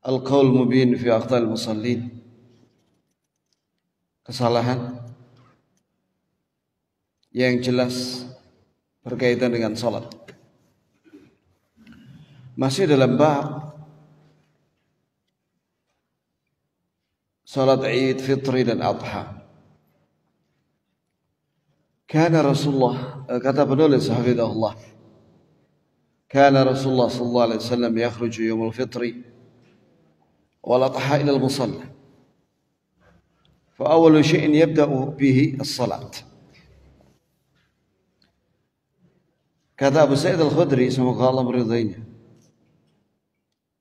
Al-Qaul Mubin fi Akhtal Musallin Kesalahan yang jelas berkaitan dengan salat Masih dalam bab salat Id Fitri dan Adha Kana Rasulullah eh, kata penulis hafizahullah Kana Rasulullah sallallahu alaihi wasallam yakhruju yaumul fitri ولا طحى إلى المصلى فأول شيء يبدأ به الصلاة Kata Abu Sa'id Al-Khudri, semoga Allah meridainya.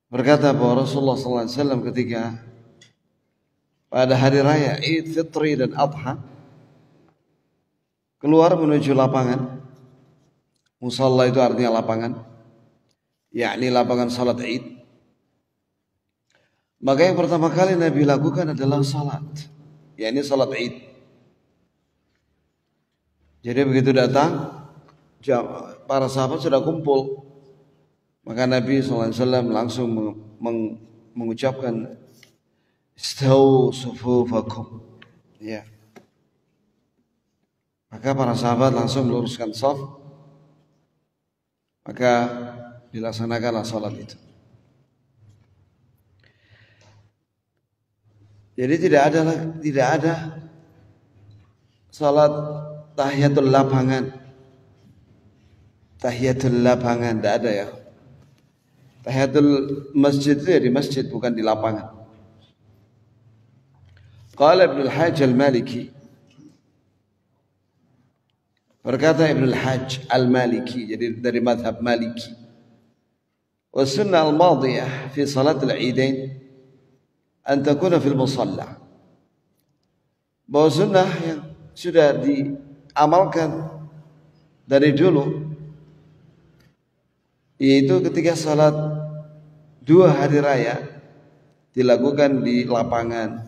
Berkata bahwa Rasulullah SAW ketika pada hari raya Id Fitri dan Adha keluar menuju lapangan. Musalla itu artinya lapangan. Yakni lapangan salat Id maka yang pertama kali Nabi lakukan adalah salat. Ya ini salat id. Jadi begitu datang, para sahabat sudah kumpul. Maka Nabi Alaihi Wasallam langsung meng mengucapkan Istau sufufakum. Ya. Maka para sahabat langsung meluruskan saf. Maka dilaksanakanlah salat itu. Jadi tidak ada tidak ada salat tahiyatul lapangan. Tahiyatul lapangan tidak ada ya. Tahiyatul masjid itu ya di masjid bukan di lapangan. Qala Ibnu Al-Hajj Al-Maliki Berkata Ibnu Al-Hajj Al-Maliki jadi dari mazhab Maliki. Wa sunnah al-madiyah fi salat al-idain antakuna fil musalla. Bahwa sunnah yang sudah diamalkan dari dulu yaitu ketika salat dua hari raya dilakukan di lapangan.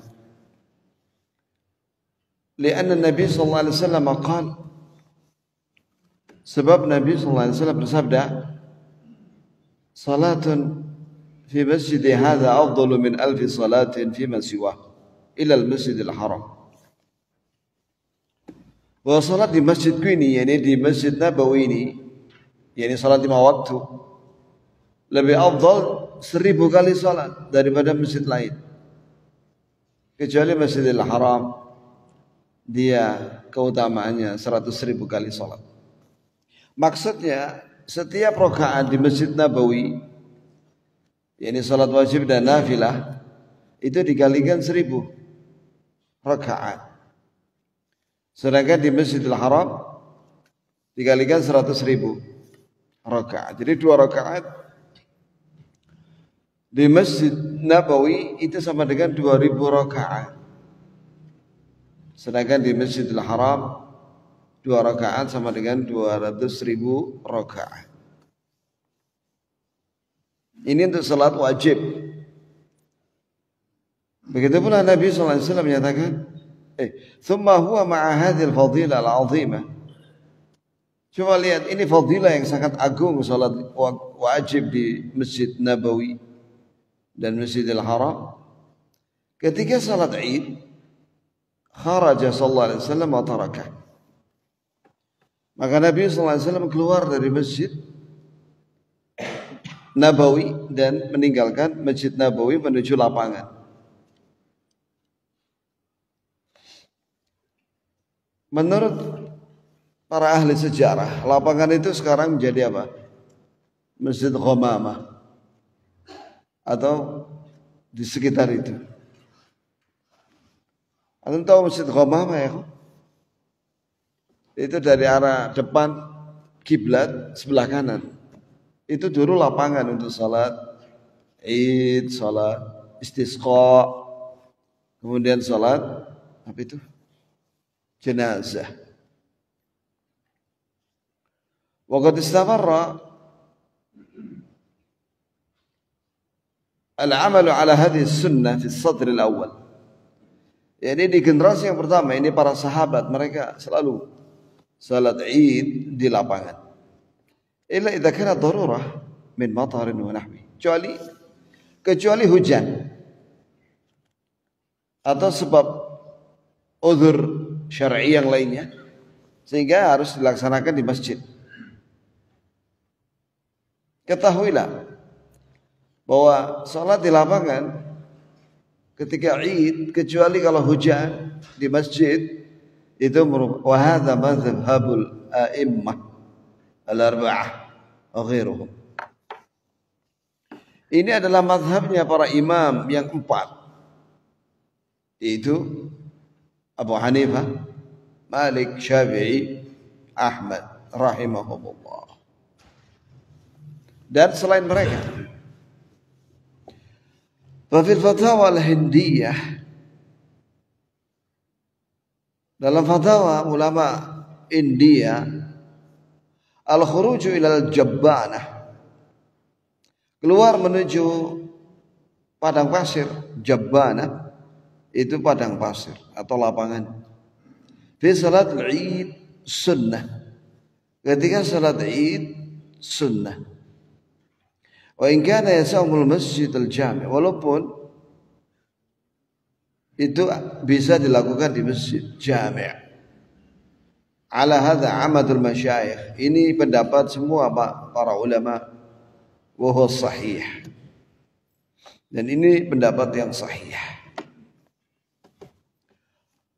Lianna Nabi sallallahu alaihi wasallam qala Sebab Nabi sallallahu alaihi wasallam bersabda Salatun fi masjid hadza afdalu min alfi salatin fi ma siwah ila al masjidil haram bahwa salat di masjidku ini yakni di Masjid Nabawi ini lebih afdal seribu kali salat daripada masjid lain kecuali Masjidil Haram dia keutamaannya seratus ribu kali salat maksudnya setiap rokaat di Masjid Nabawi yani salat wajib dan nafilah itu dikalikan seribu rakaat. Sedangkan di Masjidil Haram dikalikan seratus ribu rakaat. Jadi dua rakaat di Masjid Nabawi itu sama dengan dua ribu rakaat. Sedangkan di Masjidil Haram dua rakaat sama dengan dua ratus ribu rakaat. Ini untuk salat wajib. Begitu pula Nabi SAW menyatakan, eh, "Thumma huwa ma'a hadhil fadilah al-'azimah." Coba lihat ini fadilah yang sangat agung salat wajib di Masjid Nabawi dan Masjidil Haram. Ketika salat Id, kharaja sallallahu alaihi wasallam wa tarakah. Maka Nabi sallallahu alaihi wasallam keluar dari masjid Nabawi dan meninggalkan Masjid Nabawi menuju lapangan. Menurut para ahli sejarah, lapangan itu sekarang menjadi apa? Masjid Ghomamah atau di sekitar itu. Anda tahu Masjid Ghomamah ya? Itu dari arah depan kiblat sebelah kanan itu dulu lapangan untuk salat id, salat istisqa, kemudian salat apa itu? jenazah. Waqad istafarra al-amal ala hadhihi sunnah fi sadr al-awwal. Yani di generasi yang pertama ini para sahabat mereka selalu salat Id di lapangan. Illa idza kana darurah min matarin wa Kecuali kecuali hujan atau sebab uzur syar'i yang lainnya sehingga harus dilaksanakan di masjid. Ketahuilah bahwa sholat di lapangan ketika Id kecuali kalau hujan di masjid itu merupakan wahada mazhabul a'immah al-arba'ah ghairuhum. Ini adalah mazhabnya para imam yang empat. Yaitu Abu Hanifah, Malik, Syafi'i, Ahmad rahimahumullah. Dan selain mereka. Fafil Fatawa Al-Hindiyah dalam fatwa ulama India al khuruju ilal jabbanah keluar menuju padang pasir jabbana itu padang pasir atau lapangan fi salat id sunnah ketika salat id sunnah wa in kana masjid masjidil jami walaupun itu bisa dilakukan di masjid jami' ala hadza amatul masyayikh. Ini pendapat semua Pak para ulama wa sahih. Dan ini pendapat yang sahih.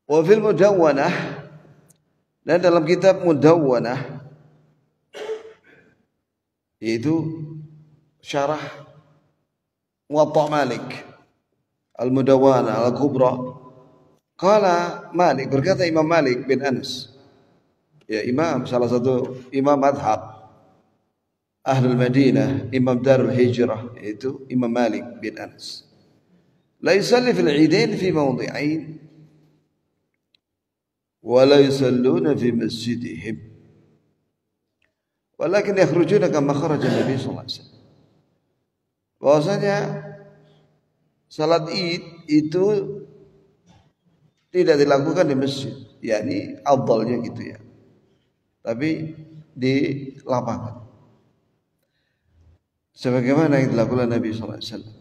Wa fil mudawwanah dan dalam kitab mudawwanah yaitu syarah Muwatta Malik Al-Mudawwana Al-Kubra Kala Malik berkata Imam Malik bin Anas ya imam salah satu imam madhab Ahlul Madinah, Imam Darul Hijrah yaitu Imam Malik bin Anas. La yusalli fil idain fi mawdi'ain wa la yusalluna fi masjidihim. Walakin yakhrujuna kama kharaja Nabi sallallahu alaihi wasallam. Bahwasanya salat Id itu tidak dilakukan di masjid, yakni afdalnya gitu ya tapi di lapangan. Sebagaimana yang dilakukan Nabi SAW. Alaihi Wasallam.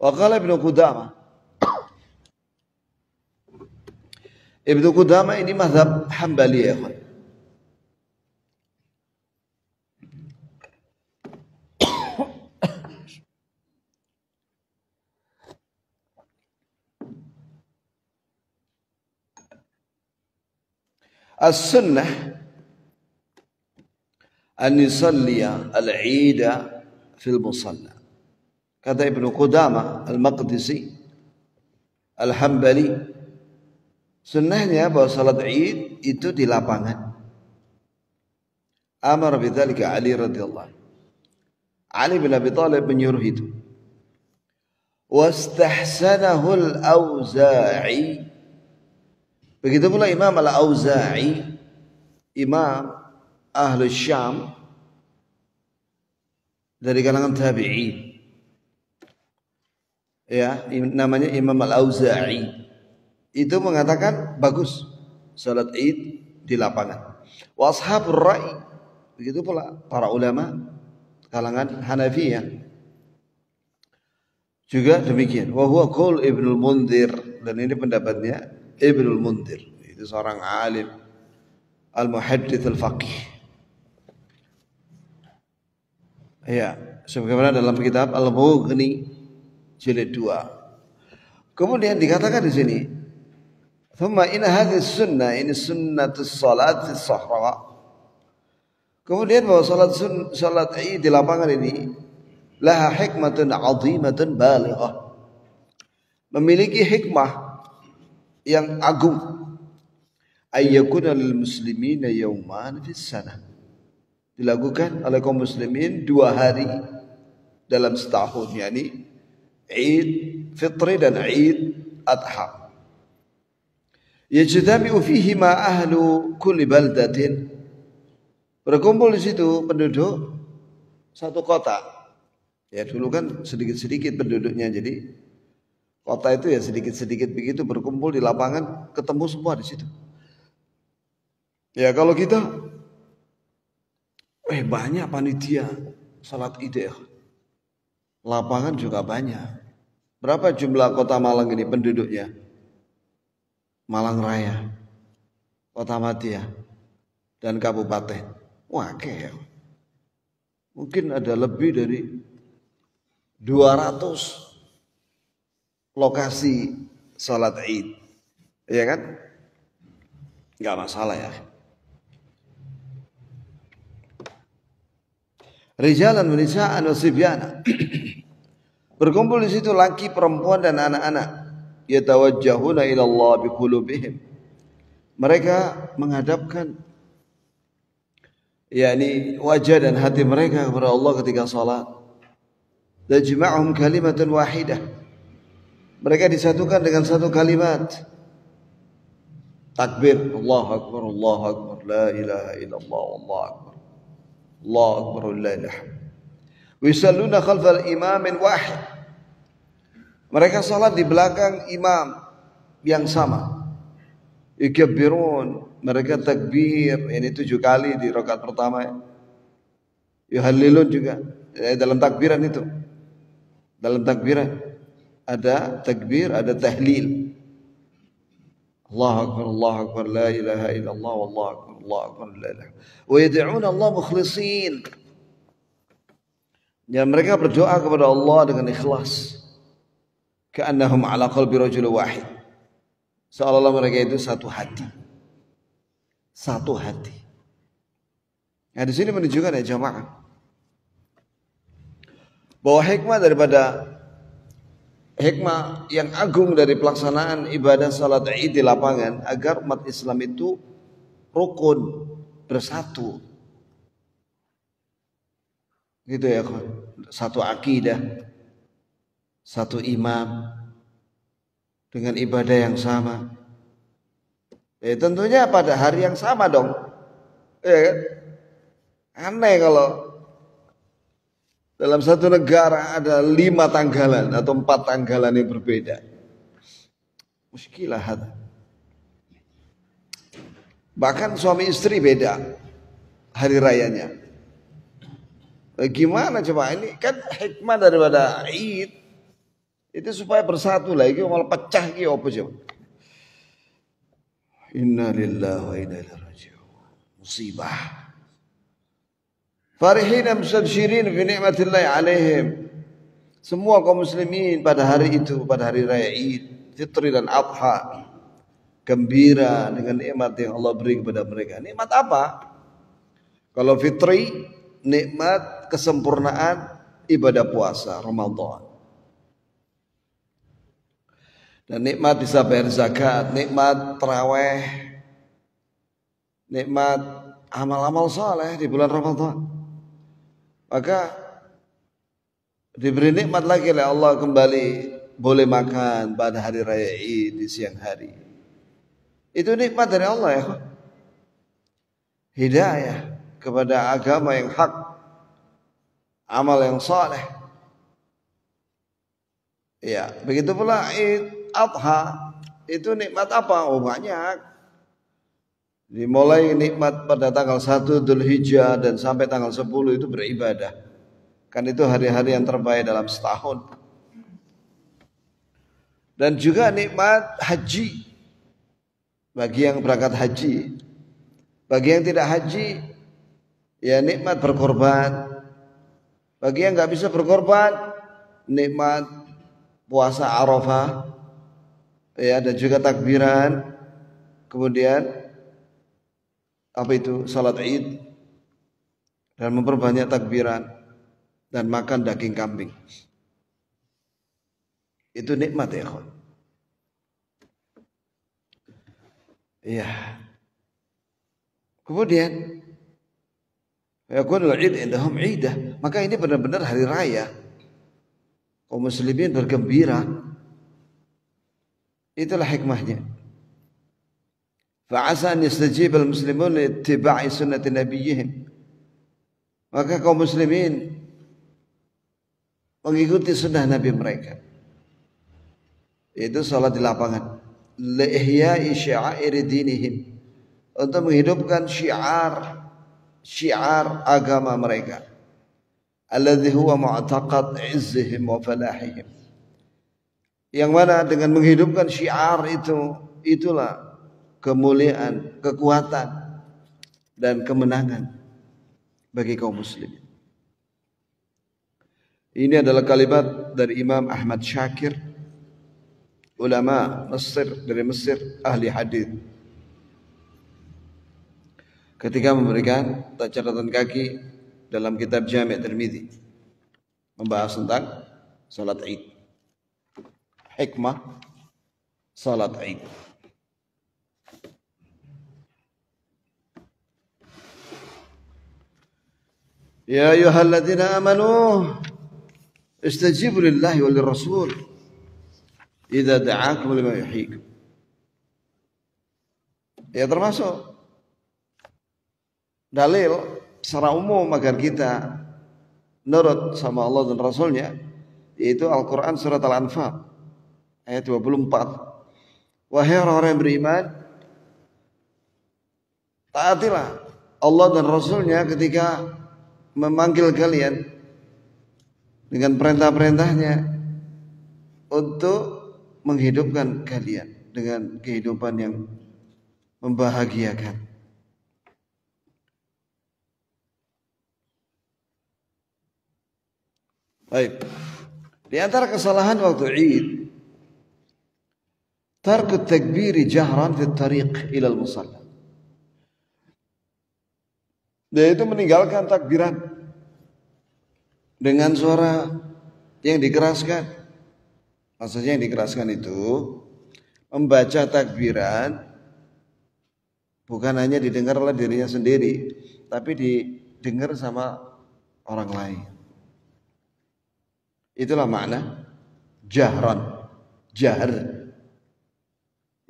Wakala ibnu Qudama. Ibnu Qudama ini mazhab Hambali ya. Khuan. السنة أن يصلي العيد في المصلى kata Ibnu Qudamah Al-Maqdisi Al-Hambali sunnahnya bahwa salat Id itu di lapangan Amar bidzalika Ali radhiyallahu Ali bin Abi Thalib menyuruh itu wastahsanahu al-Auza'i Begitu pula Imam Al-Auza'i, Imam Ahlu Syam dari kalangan tabi'in. Ya, namanya Imam Al-Auza'i. Itu mengatakan bagus salat Id di lapangan. Wa ashabur ra'i begitu pula para ulama kalangan Hanafi ya juga demikian. Wa huwa qaul Ibnu Munzir dan ini pendapatnya Ibnul Mundir. Itu seorang alim al-muhaddits al-faqih. Ya, sebagaimana dalam kitab Al-Mughni jilid 2. Kemudian dikatakan di sini, "Tsumma in hadhihi sunnah ini sunnatus salat fi sahra." Kemudian bahwa salat sun, salat Id di lapangan ini laha hikmatun azimatun balighah. Memiliki hikmah yang agung ayyakuna lil muslimina yauman fis sana dilakukan oleh kaum muslimin dua hari dalam setahun yakni Eid Fitri dan Eid Adha yajtami'u fihi ma ahlu kulli baldatin berkumpul di situ penduduk satu kota ya dulu kan sedikit-sedikit penduduknya jadi kota itu ya sedikit-sedikit begitu berkumpul di lapangan ketemu semua di situ. Ya kalau kita eh banyak panitia salat ide. Ya. Lapangan juga banyak. Berapa jumlah kota Malang ini penduduknya? Malang Raya, Kota Mati ya, dan Kabupaten. Wah, kayak. Mungkin ada lebih dari 200 lokasi sholat id. Ya kan? Gak masalah ya. Rijalan wa nisa'an Berkumpul di situ laki, perempuan dan anak-anak. Yatawajjahuna ila Allah biqulubihim. Mereka menghadapkan yakni wajah dan hati mereka kepada Allah ketika salat. Tajma'uhum kalimatun wahidah. Mereka disatukan dengan satu kalimat. Takbir, Allah Akbar, Allah Akbar, La ilaha illallah, Allah Akbar. Allah Akbar, La ilaha. Wisalluna khalfal imamin wahid. Mereka salat di belakang imam yang sama. Yukabirun, mereka takbir, ini tujuh kali di rokat pertama. Yuhallilun juga, eh, dalam takbiran itu. Dalam takbiran ada takbir, ada tahlil. Allah akbar, Allah akbar, la ilaha illallah, Allah akbar, Allah akbar, la ilaha. Wa yad'un Allah mukhlisin. Ya mereka berdoa kepada Allah dengan ikhlas. Ka'annahum ala qalbi rajul wahid. Seolah-olah mereka itu satu hati. Satu hati. Nah, di sini menunjukkan ya jamaah bahwa hikmah daripada hikmah yang agung dari pelaksanaan ibadah salat Id di lapangan agar umat Islam itu rukun, bersatu. Gitu ya, satu akidah, satu imam dengan ibadah yang sama. Ya, tentunya pada hari yang sama dong. Ya kan? Aneh kalau dalam satu negara ada lima tanggalan atau empat tanggalan yang berbeda. Muskilah Bahkan suami istri beda hari rayanya. Eh, gimana coba ini kan hikmah daripada Eid itu supaya bersatu lagi malah pecah ki apa coba. Inna lillahi wa inna ilaihi raji'un. Musibah. Farihina musabshirin fi ni'matillahi alaihim. Semua kaum muslimin pada hari itu, pada hari raya Id, Fitri dan Adha gembira dengan nikmat yang Allah beri kepada mereka. Nikmat apa? Kalau fitri nikmat kesempurnaan ibadah puasa Ramadan. Dan nikmat bisa bayar zakat, nikmat terawih, nikmat amal-amal soleh di bulan Ramadan. Maka diberi nikmat lagi oleh Allah kembali boleh makan pada hari raya Id di siang hari. Itu nikmat dari Allah ya. Hidayah kepada agama yang hak, amal yang saleh. Ya, begitu pula Id Adha itu nikmat apa? Oh banyak. Dimulai nikmat pada tanggal 1 Dhul Hijjah dan sampai tanggal 10 itu beribadah. Kan itu hari-hari yang terbaik dalam setahun. Dan juga nikmat haji. Bagi yang berangkat haji. Bagi yang tidak haji, ya nikmat berkorban. Bagi yang nggak bisa berkorban, nikmat puasa Arafah ya dan juga takbiran kemudian apa itu salat Id dan memperbanyak takbiran dan makan daging kambing. Itu nikmat ya, ikhwan. Iya. Kemudian yakunul id indahum idah. Maka ini benar-benar hari raya. Kaum muslimin bergembira. Itulah hikmahnya. Fa'asa an yastajib al-muslimun li ittiba'i sunnati nabiyihim. Maka kaum muslimin mengikuti sunnah Nabi mereka. itu salat di lapangan. Li'ihya'i syi'air dinihim. Untuk menghidupkan syiar syiar agama mereka. Alladhi huwa mu'taqad izzihim wa falahihim. Yang mana dengan menghidupkan syiar itu itulah kemuliaan, kekuatan dan kemenangan bagi kaum muslimin. Ini adalah kalimat dari Imam Ahmad Syakir ulama Mesir dari Mesir ahli hadis. Ketika memberikan catatan kaki dalam kitab Jami' Tirmizi membahas tentang salat Id. Hikmah salat Id. يا أيها الذين آمنوا استجيبوا لله وللرسول إذا دعاكم لما يحييكم Ya termasuk dalil secara umum agar kita nurut sama Allah dan Rasulnya yaitu Al-Quran surat Al-Anfal ayat 24 Wahai orang-orang yang beriman taatilah Allah dan Rasulnya ketika memanggil kalian dengan perintah-perintahnya untuk menghidupkan kalian dengan kehidupan yang membahagiakan. Baik. Di antara kesalahan waktu Id tarku takbir jahran di tariq ila al-musalla. Dia itu meninggalkan takbiran dengan suara yang dikeraskan. Maksudnya yang dikeraskan itu membaca takbiran bukan hanya didengar oleh dirinya sendiri, tapi didengar sama orang lain. Itulah makna jahran, jahr.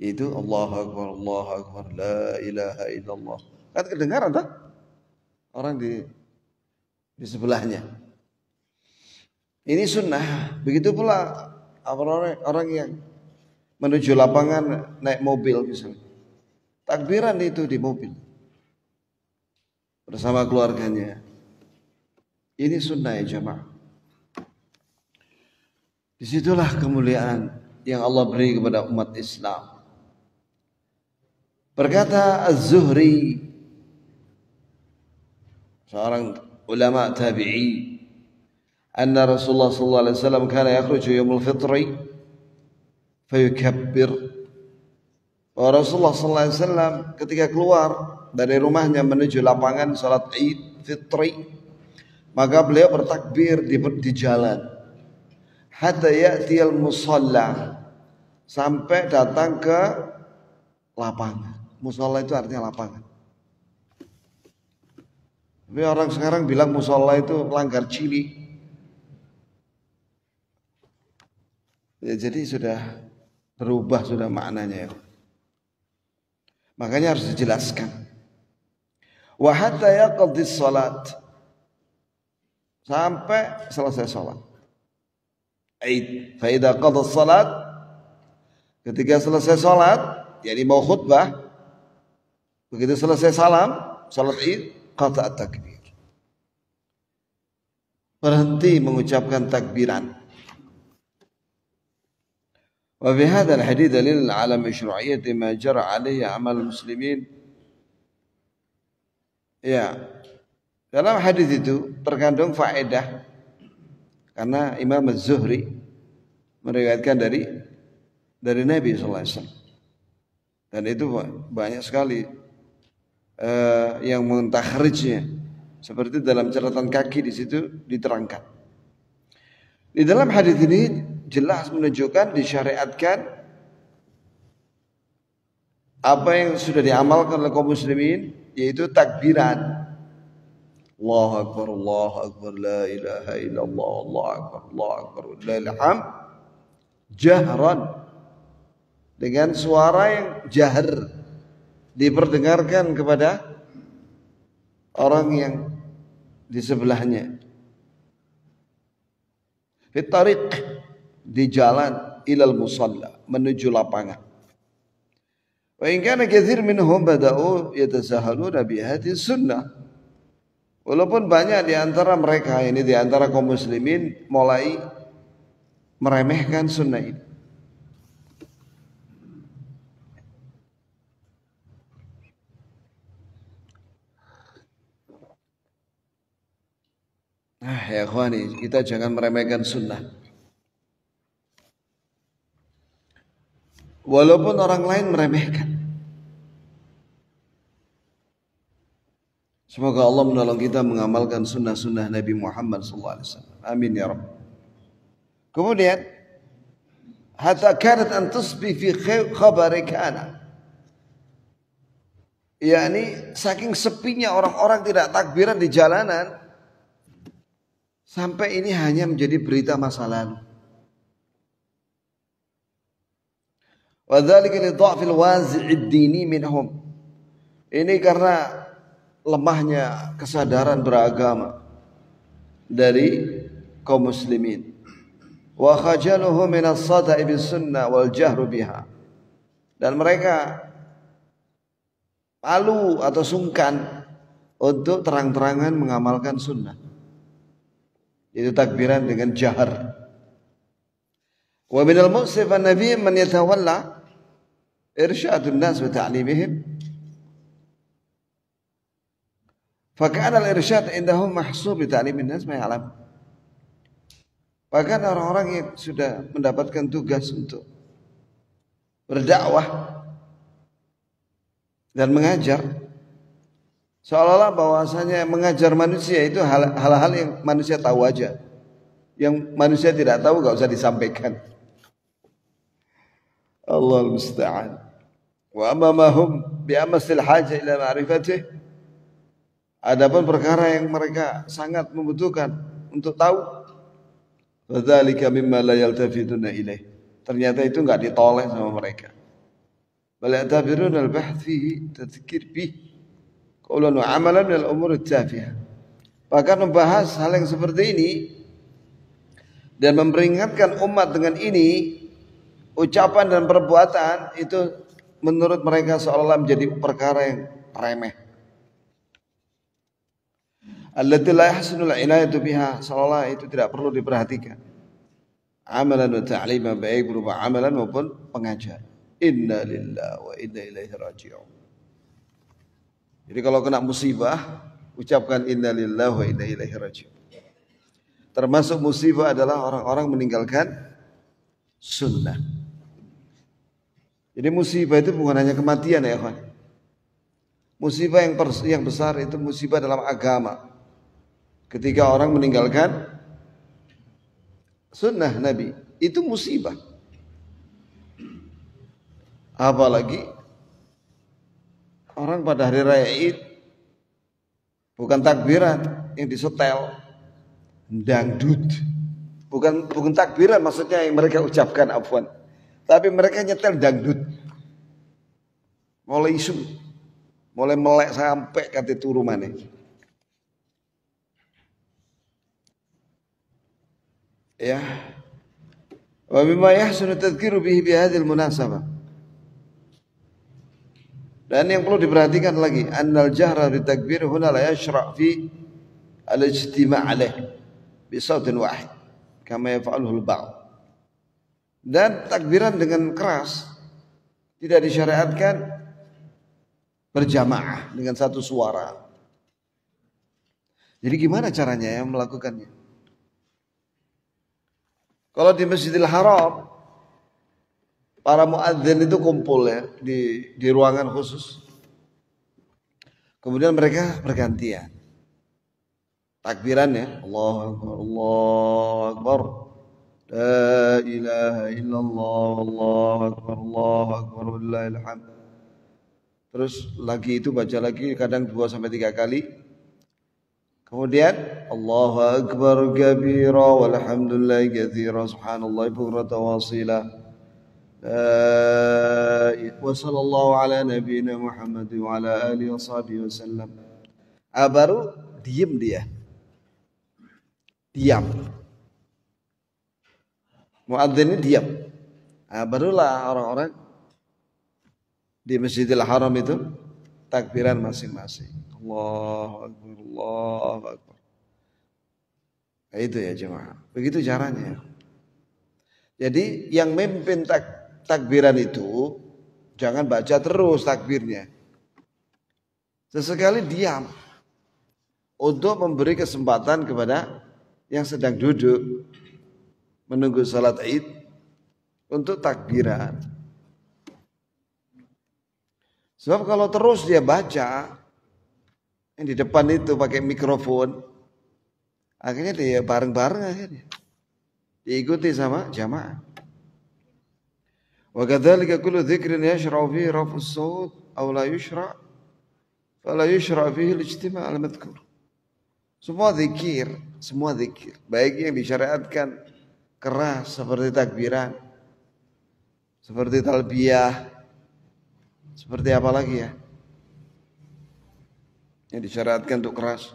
Itu Allah Akbar, Allah Akbar, la ilaha illallah. Kan kedengaran tak? orang di di sebelahnya. Ini sunnah. Begitu pula orang orang yang menuju lapangan naik mobil misalnya. Takbiran itu di mobil bersama keluarganya. Ini sunnah ya jemaah. Disitulah kemuliaan yang Allah beri kepada umat Islam. Berkata Az-Zuhri seorang ulama tabi'i anna Rasulullah sallallahu alaihi wasallam kana yakhruju yaumul fitri fayukabbir bahwa Rasulullah sallallahu alaihi wasallam ketika keluar dari rumahnya menuju lapangan salat Id Fitri maka beliau bertakbir di, di jalan hatta ya'ti al-musalla sampai datang ke lapangan musalla itu artinya lapangan tapi orang sekarang bilang musola itu langgar cili. Ya, jadi sudah berubah sudah maknanya ya. Makanya harus dijelaskan. Wa hatta yaqdi salat. Sampai selesai salat. Aid. Fa idza qada salat ketika selesai salat, jadi ya mau khutbah, begitu selesai salam, salat Id, kata takbir berhenti mengucapkan takbiran wa bi hadha al hadith dalil ala mashru'iyyah ma jara alaihi amal muslimin ya dalam hadis itu terkandung faedah karena Imam Az-Zuhri meriwayatkan dari dari Nabi sallallahu alaihi wasallam dan itu banyak sekali uh, yang mentakhrijnya. Seperti dalam catatan kaki di situ diterangkan. Di dalam hadis ini jelas menunjukkan disyariatkan apa yang sudah diamalkan oleh kaum muslimin yaitu takbiran. Allahu akbar, Allahu akbar, la ilaha illallah, Allahu akbar, Allahu akbar, ilham jahran dengan suara yang jahar diperdengarkan kepada orang yang di sebelahnya. Fitarik di jalan ilal musalla menuju lapangan. Wa in kana katsir minhum bada'u yatasahaluna bi hadhihi sunnah. Walaupun banyak di antara mereka ini di antara kaum muslimin mulai meremehkan sunnah ini. Ah ya khwani, kita jangan meremehkan sunnah. Walaupun orang lain meremehkan. Semoga Allah menolong kita mengamalkan sunnah-sunnah Nabi Muhammad SAW. Amin ya Rabb. Kemudian, hatta kanat an tusbi fi khabarikana. ya yakni saking sepinya orang-orang tidak takbiran di jalanan Sampai ini hanya menjadi berita masa lalu. Wadhalika dini minhum. Ini karena lemahnya kesadaran beragama dari kaum muslimin. Wa khajaluhu min as-sada'i bis sunnah wal jahru biha. Dan mereka malu atau sungkan untuk terang-terangan mengamalkan sunnah. Itu takbiran dengan jahar. Wa minal mu'sif an-nabi man yatawalla irsyadun nas wa ta'limihim. Fakan al-irsyad indahum mahsub bi ta'limin nas ma ya'lam. Bahkan orang-orang yang sudah mendapatkan tugas untuk berdakwah dan mengajar Seolah-olah bahwasanya mengajar manusia itu hal-hal yang manusia tahu aja. Yang manusia tidak tahu gak usah disampaikan. Allah musta'an. Wa amamahum bi amasil haja ila ma'rifatih. Adapun perkara yang mereka sangat membutuhkan untuk tahu. Wadzalika mimma la yaltafituna ilaih. Ternyata itu enggak ditoleh sama mereka. Bal tabirun al-bahth fihi bih ulun amalan minal umur jafiah Bahkan membahas hal yang seperti ini dan memperingatkan umat dengan ini ucapan dan perbuatan itu menurut mereka seolah-olah menjadi perkara yang remeh. Allati la yahsunul inayatu biha seolah itu tidak perlu diperhatikan. Amalan wa ta'lima baik berupa amalan maupun pengajar. Inna lillahi wa inna ilaihi raji'un. Jadi kalau kena musibah, ucapkan innalillahi wa inna ilaihi rajiun. Termasuk musibah adalah orang-orang meninggalkan sunnah. Jadi musibah itu bukan hanya kematian ya kawan. Musibah yang, yang besar itu musibah dalam agama. Ketika orang meninggalkan sunnah Nabi, itu musibah. Apalagi orang pada hari raya Id bukan takbiran yang disetel dangdut bukan bukan takbiran maksudnya yang mereka ucapkan afwan tapi mereka nyetel dangdut mulai isu mulai melek sampai kate turu maneh ya wa bima yahsunu tadhkiru bihi bi hadhihi munasabah dan yang perlu diperhatikan lagi, annal jahra takbir huna la yashra' fi al-ijtima' alaih bi sautin wahid kama yaf'aluhu al-ba'd. Dan takbiran dengan keras tidak disyariatkan berjamaah dengan satu suara. Jadi gimana caranya ya melakukannya? Kalau di Masjidil Haram para muadzin itu kumpul ya di di ruangan khusus. Kemudian mereka bergantian. Takbiran ya, Allah Akbar, Allah Akbar. La ilaha illallah, Allah Akbar, Allah Akbar, Allahu'alhamd. Terus lagi itu baca lagi kadang dua sampai tiga kali. Kemudian Allahu Akbar kabira walhamdulillah katsira subhanallah bukrata wasilah. وصلى الله على نبينا محمد وعلى آله وصحبه وسلم diem dia diam ini diam nah, barulah orang-orang di Masjidil Haram itu takbiran masing-masing Allah Akbar Allah Akbar nah, itu ya jemaah begitu caranya jadi yang memimpin takbir takbiran itu jangan baca terus takbirnya. Sesekali diam untuk memberi kesempatan kepada yang sedang duduk menunggu salat Id untuk takbiran. Sebab kalau terus dia baca yang di depan itu pakai mikrofon akhirnya dia bareng-bareng akhirnya diikuti sama jamaah. وكذلك كل ذكر يشرع فيه رفع الصوت أو لا يشرع فلا يشرع فيه الاجتماع المذكور Semua zikir, semua zikir, baik yang disyariatkan keras seperti takbiran, seperti talbiyah, seperti apa lagi ya? Yang disyariatkan untuk keras.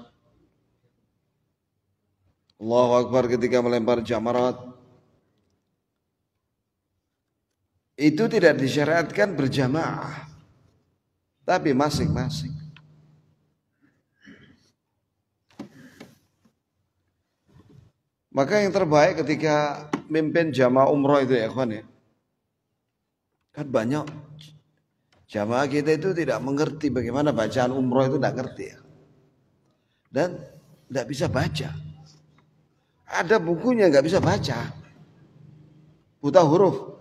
Allahu Akbar ketika melempar jamarat, itu tidak disyariatkan berjamaah tapi masing-masing Maka yang terbaik ketika mimpin jamaah umroh itu ya kawan ya. Kan banyak jamaah kita itu tidak mengerti bagaimana bacaan umroh itu tidak ngerti ya. Dan tidak bisa baca. Ada bukunya nggak bisa baca. Buta huruf.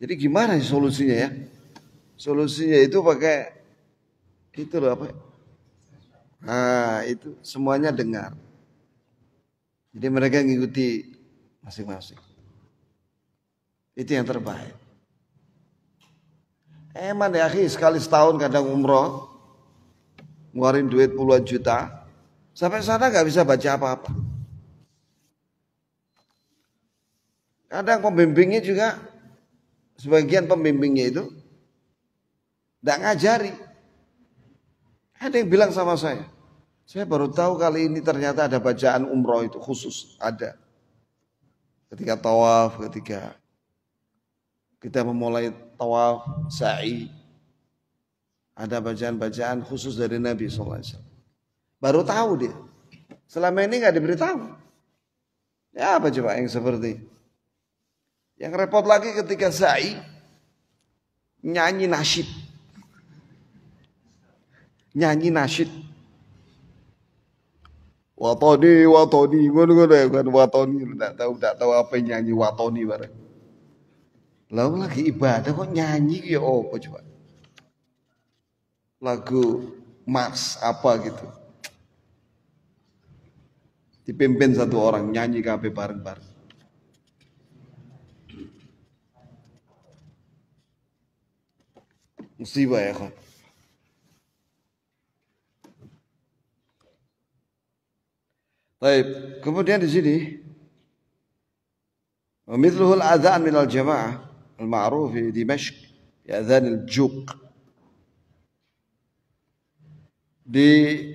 Jadi gimana sih solusinya ya? Solusinya itu pakai itu loh apa? Nah, itu semuanya dengar. Jadi mereka ngikuti masing-masing. Itu yang terbaik. Emang ya akhi sekali setahun kadang umroh nguarin duit puluhan juta sampai sana nggak bisa baca apa-apa. Kadang pembimbingnya juga sebagian pembimbingnya itu tidak ngajari. Ada yang bilang sama saya, saya baru tahu kali ini ternyata ada bacaan umroh itu khusus, ada. Ketika tawaf, ketika kita memulai tawaf, sa'i, ada bacaan-bacaan khusus dari Nabi SAW. Baru tahu dia. Selama ini nggak diberitahu. Ya apa coba yang seperti ini? Yang repot lagi ketika saya nyanyi nasyid. Nyanyi nasyid. Watoni, watoni, ngono-ngono ya bukan watoni, enggak tahu enggak tahu apa yang nyanyi watoni bareng. Lalu lagi ibadah kok nyanyi ya oh coba. Lagu Mars apa gitu. Dipimpin satu orang nyanyi kape bareng-bareng. musibah ya kan Baik, kemudian di sini مثله الأذان من الجماعة المعروف في دمشق أذان الجوق di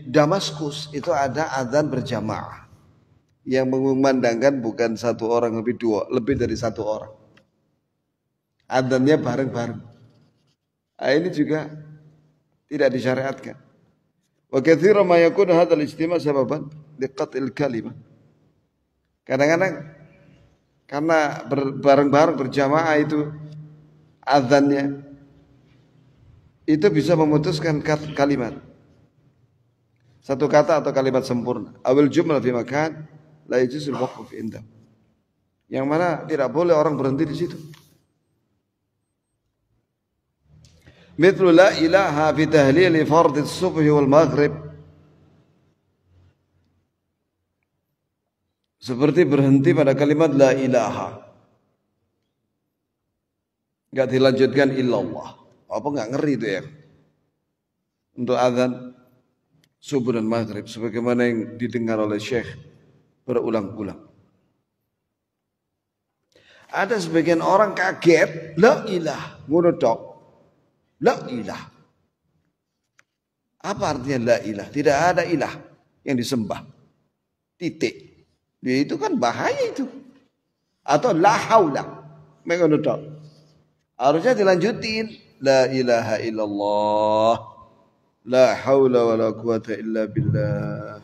Damaskus itu ada azan berjamaah yang mengumandangkan bukan satu orang lebih dua lebih dari satu orang azannya bareng-bareng Ah, ini juga tidak disyariatkan. Wa kathira ma yakun hadzal ijtima sababan liqat'il kalimah. Kadang-kadang karena bareng-bareng berjamaah itu azannya itu bisa memutuskan kalimat. Satu kata atau kalimat sempurna. Awil jumlah fi makan la yajuzul waqf indah. Yang mana tidak boleh orang berhenti di situ. مثل لا إله في تهليل فرض الصبح والمغرب seperti berhenti pada kalimat la ilaha nggak dilanjutkan illallah apa nggak ngeri itu ya untuk azan subuh dan maghrib sebagaimana yang didengar oleh Syekh berulang-ulang ada sebagian orang kaget la ilah ngono La ilah. Apa artinya la ilah? Tidak ada ilah yang disembah. Titik. Ya, itu kan bahaya itu. Atau la haula. Harusnya dilanjutin. La ilaha illallah. La haula wa la quwata illa billah.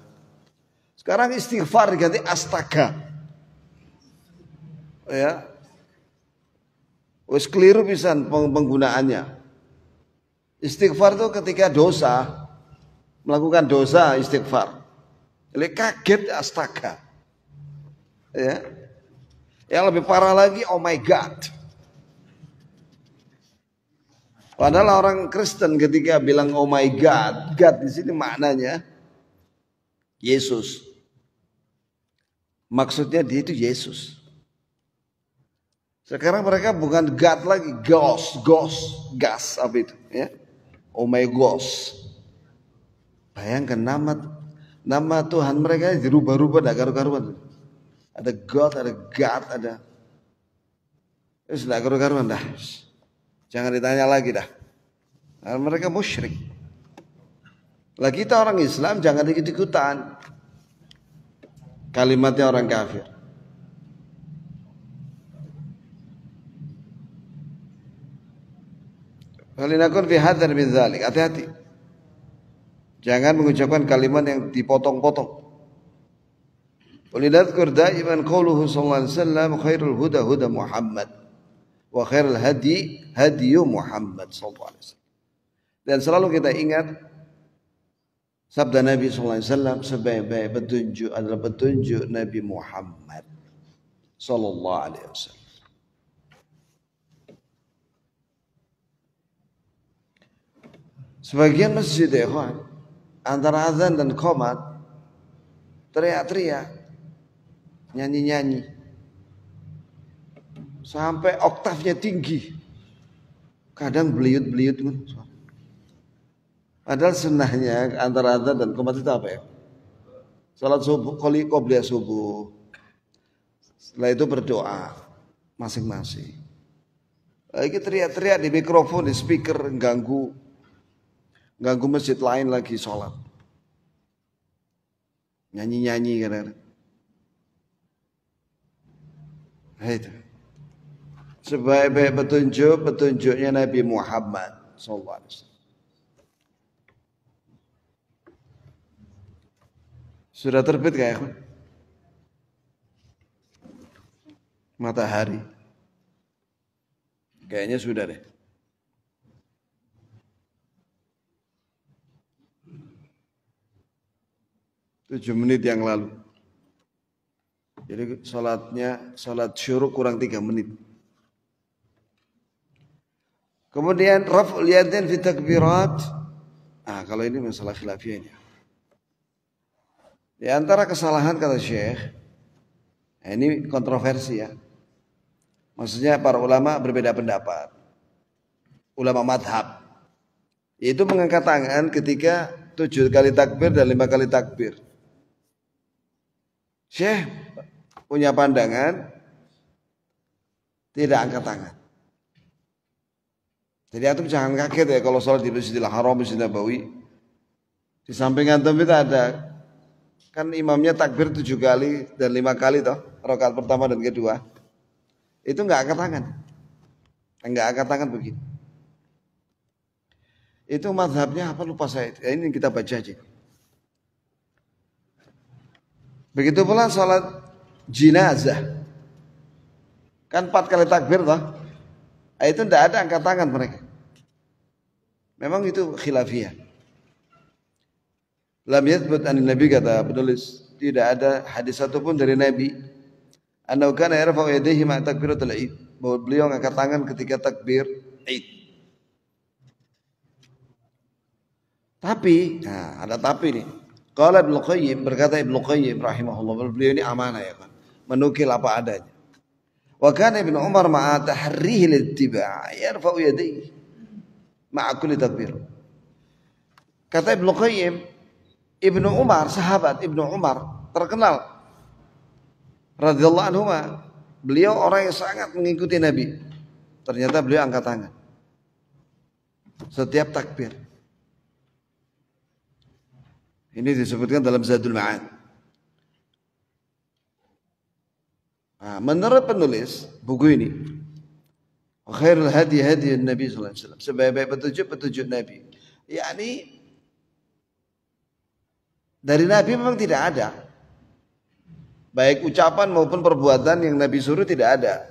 Sekarang istighfar diganti astaga. Ya. Wes keliru pisan penggunaannya. Istighfar itu ketika dosa, melakukan dosa istighfar. Jadi kaget astaga. Ya. Yang lebih parah lagi, oh my God. Padahal orang Kristen ketika bilang oh my God, God di sini maknanya Yesus. Maksudnya dia itu Yesus. Sekarang mereka bukan God lagi, ghost, ghost, gas apa itu ya. Oh my gosh. Bayangkan nama nama Tuhan mereka dirubah-rubah tidak karu-karuan. Ada God, ada God, ada. Itu eh, tidak karu-karuan dah. Jangan ditanya lagi dah. mereka musyrik. Lah kita orang Islam jangan ikut-ikutan. Kalimatnya orang kafir. Falinakun fi hadar min dzalik. Hati-hati. Jangan mengucapkan kalimat yang dipotong-potong. Walidadkur daiman qauluhu sallallahu alaihi wasallam khairul huda huda Muhammad wa khairul hadi hadiyu Muhammad sallallahu alaihi wasallam. Dan selalu kita ingat sabda Nabi sallallahu alaihi wasallam sebaik-baik petunjuk adalah petunjuk Nabi Muhammad sallallahu alaihi wasallam. Sebagian masjid ya kawan, antara azan dan komat teriak-teriak, nyanyi-nyanyi. Sampai oktavnya tinggi. Kadang beliut-beliut pun. Kan. Padahal senangnya antara azan dan komat itu apa ya? Salat subuh, koli qobliyah subuh. Setelah itu berdoa masing-masing. Lagi teriak-teriak di mikrofon, di speaker, ganggu ganggu masjid lain lagi sholat. Nyanyi-nyanyi kadang-kadang. Nah, itu. Sebaik-baik petunjuk, petunjuknya Nabi Muhammad saw Sudah terbit kayak ya? Matahari. Kayaknya sudah deh. Tujuh menit yang lalu. Jadi sholatnya sholat syuruk kurang tiga menit. Kemudian raf'ul yadin fi takbirat. Ah, kalau ini masalah khilafiyahnya. Di antara kesalahan kata Syekh, eh, ini kontroversi ya. Maksudnya para ulama berbeda pendapat. Ulama madhab. Yaitu mengangkat tangan ketika tujuh kali takbir dan lima kali takbir. Syekh punya pandangan tidak angkat tangan. Jadi antum jangan kaget ya kalau sholat di Masjidil Haram, Masjid Nabawi. Di samping antum itu ada kan imamnya takbir tujuh kali dan lima kali toh rakaat pertama dan kedua itu nggak angkat tangan nggak angkat tangan begini itu madhabnya apa lupa saya ini kita baca aja Begitu pula sholat jenazah. Kan empat kali takbir toh. Ah, itu tidak ada angkat tangan mereka. Memang itu khilafiyah. Lam yathbut an Nabi kata penulis, tidak ada hadis satupun dari Nabi anaukan kana yarfa'u yadayhi ma takbiratul id. Bahwa beliau angkat tangan ketika takbir id. Tapi, nah ada tapi nih. Qala Ibnu Qayyim berkata Ibnu Qayyim rahimahullah beliau ini amanah ya kan. Menukil apa adanya. Wa kana Ibnu Umar ma'a tahrihi littiba' yarfa'u yadayhi ma'a kulli takbir. Kata Ibnu Qayyim, Ibnu Umar sahabat Ibnu Umar terkenal radhiyallahu anhu beliau orang yang sangat mengikuti Nabi. Ternyata beliau angkat tangan. Setiap takbir. Ini disebutkan dalam Zadul Ma'ad. Nah, menurut penulis buku ini, khairul hadi hadi Nabi sallallahu alaihi wasallam. Sebaik-baik petunjuk petunjuk Nabi. yakni dari Nabi memang tidak ada. Baik ucapan maupun perbuatan yang Nabi suruh tidak ada.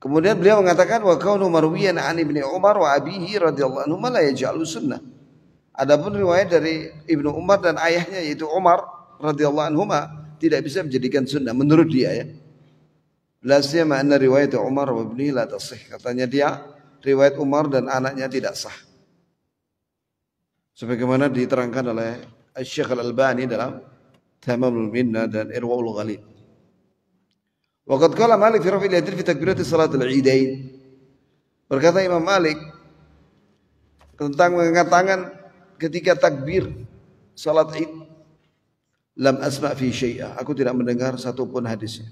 Kemudian beliau mengatakan wa kaunu marwiyan an Ibnu Umar wa abihi radhiyallahu anhu la yaj'alu sunnah. Adapun riwayat dari Ibnu Umar dan ayahnya yaitu Umar radhiyallahu anhu tidak bisa menjadikan sunnah menurut dia ya. Lasnya makna riwayat Umar wa ibni la tasih. Katanya dia riwayat Umar dan anaknya tidak sah. Sebagaimana diterangkan oleh Syekh Al-Albani dalam Tamamul Minna dan Irwaul Ghalib. Waqad qala Malik fi raf'il yadin fi takbirati salatul idain. Berkata Imam Malik tentang mengangkat tangan ketika takbir salat Id. Lam asma fi syai'a. Aku tidak mendengar satu pun hadisnya.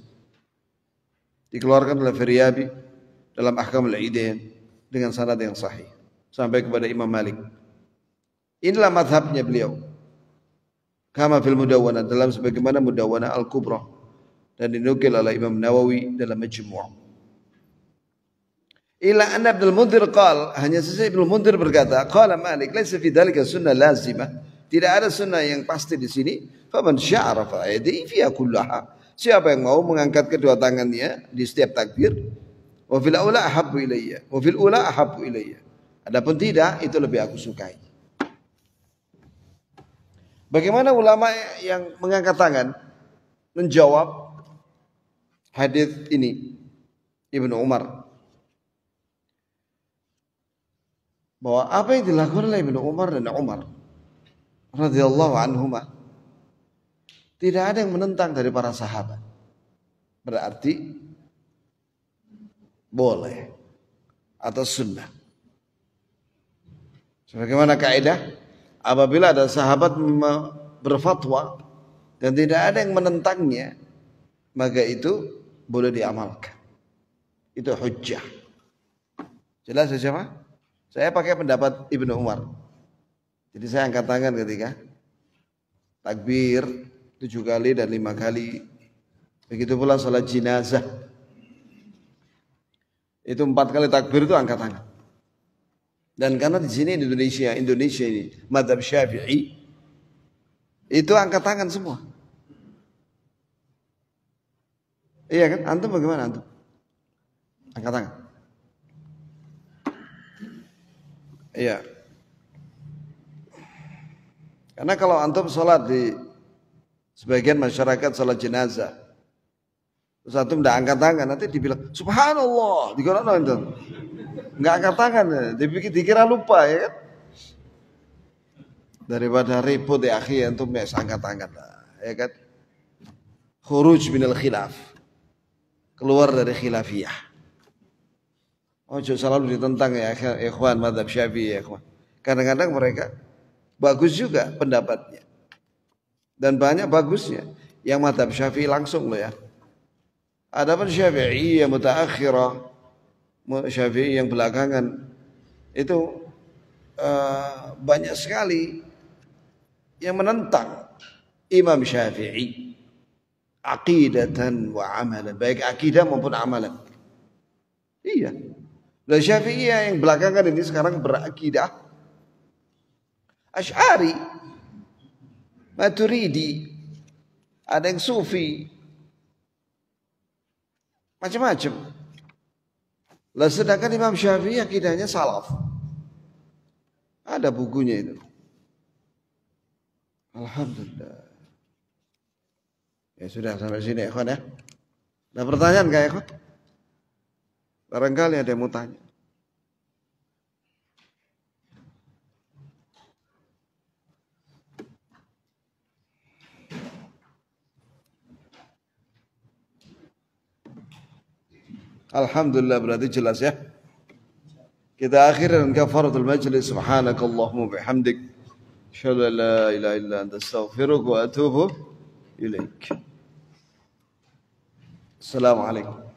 Dikeluarkan oleh Firyabi dalam ahkam al Idain dengan sanad yang sahih sampai kepada Imam Malik. Inilah madhabnya beliau. Kama fil mudawana dalam sebagaimana mudawana al-kubra dan dinukil oleh Imam Nawawi dalam Majmu'. Ila anna Ibn Mundhir qal, hanya saja Ibnu Mundhir berkata, qala Malik, laisa fi dhalika sunnah lazimah. Tidak ada sunnah yang pasti di sini. Faman sya'ara fa'aydi fiha kullaha. Siapa yang mau mengangkat kedua tangannya di setiap takbir, wa fil aula ahabbu ilayya, wa fil ula ahabbu ilayya. Adapun tidak, itu lebih aku sukai. Bagaimana ulama yang mengangkat tangan menjawab hadis ini Ibnu Umar bahwa apa yang dilakukan oleh Ibnu Umar dan Umar radhiyallahu anhuma tidak ada yang menentang dari para sahabat. Berarti boleh atau sunnah. Sebagaimana kaidah apabila ada sahabat berfatwa dan tidak ada yang menentangnya, maka itu boleh diamalkan. Itu hujah Jelas ya siapa? Saya pakai pendapat Ibnu Umar. Jadi saya angkat tangan ketika takbir tujuh kali dan lima kali. Begitu pula sholat jenazah. Itu empat kali takbir itu angkat tangan. Dan karena di sini Indonesia, Indonesia ini madhab syafi'i itu angkat tangan semua. Iya kan? Antum bagaimana antum? Angkat tangan. Iya. Karena kalau antum sholat di sebagian masyarakat sholat jenazah, terus antum tidak angkat tangan, nanti dibilang Subhanallah, dikono antum. Nggak angkat tangan, ya. dipikir dikira lupa ya kan? Daripada ribut di ya, akhir antum ya angkat tangan lah, ya kan? Khuruj minal khilaf keluar dari khilafiyah. Oh justru selalu ditentang ya ikhwan madhab syafi'i ya ikhwan. Kadang-kadang mereka bagus juga pendapatnya. Dan banyak bagusnya. Yang madhab syafi'i langsung loh ya. Ada pun syafi'i yang mutakhirah. Syafi'i yang belakangan. Itu uh, banyak sekali yang menentang Imam Syafi'i aqidatan wa amalan baik akidah maupun amalan iya lah syafi'i yang belakangan ini sekarang berakidah ashari, maturidi ada yang sufi macam-macam lah sedangkan Imam Syafi'i akidahnya salaf ada bukunya itu alhamdulillah Ya sudah sampai sini ikhwan ya. Ada pertanyaan kayak ikhwan? Barangkali ada yang mau tanya. Alhamdulillah berarti jelas ya. Kita akhir dengan kafaratul majlis. Subhanakallahumma bihamdik. Asyhadu an la ilaha illa anta astaghfiruka wa atubu ilaik. السلام عليكم